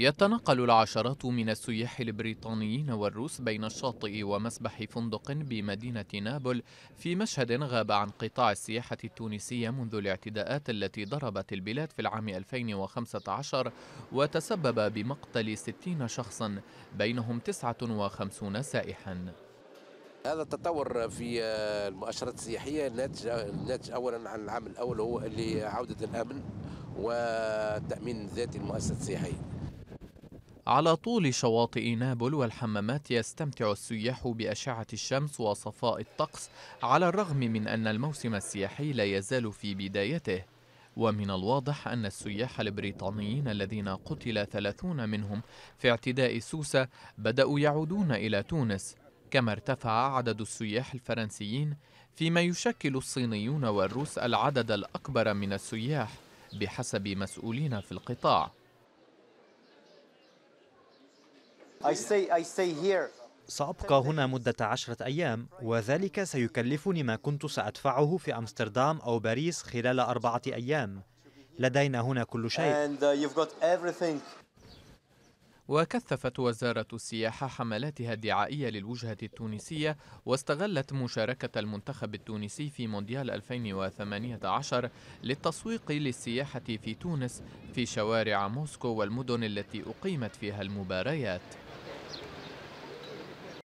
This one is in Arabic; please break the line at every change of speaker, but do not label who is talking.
يتنقل العشرات من السياح البريطانيين والروس بين الشاطئ ومسبح فندق بمدينة نابل في مشهد غاب عن قطاع السياحة التونسية منذ الاعتداءات التي ضربت البلاد في العام 2015 وتسبب بمقتل 60 شخصا بينهم 59 سائحا
هذا التطور في آه، المؤشرات السياحيه ناتج ناتج اولا عن العام الاول هو اللي عوده الامن وتامين ذات المؤسسة السياحيه
على طول شواطئ نابل والحمامات يستمتع السياح بأشعة الشمس وصفاء الطقس على الرغم من أن الموسم السياحي لا يزال في بدايته ومن الواضح أن السياح البريطانيين الذين قتل ثلاثون منهم في اعتداء سوسة بدأوا يعودون إلى تونس كما ارتفع عدد السياح الفرنسيين فيما يشكل الصينيون والروس العدد الأكبر من السياح بحسب مسؤولين في القطاع سأبقى هنا مدة عشرة أيام وذلك سيكلفني ما كنت سأدفعه في أمستردام أو باريس خلال أربعة أيام لدينا هنا كل شيء uh, وكثفت وزارة السياحة حملاتها الدعائية للوجهة التونسية واستغلت مشاركة المنتخب التونسي في مونديال 2018 للتسويق للسياحة في تونس في شوارع موسكو والمدن التي أقيمت فيها المباريات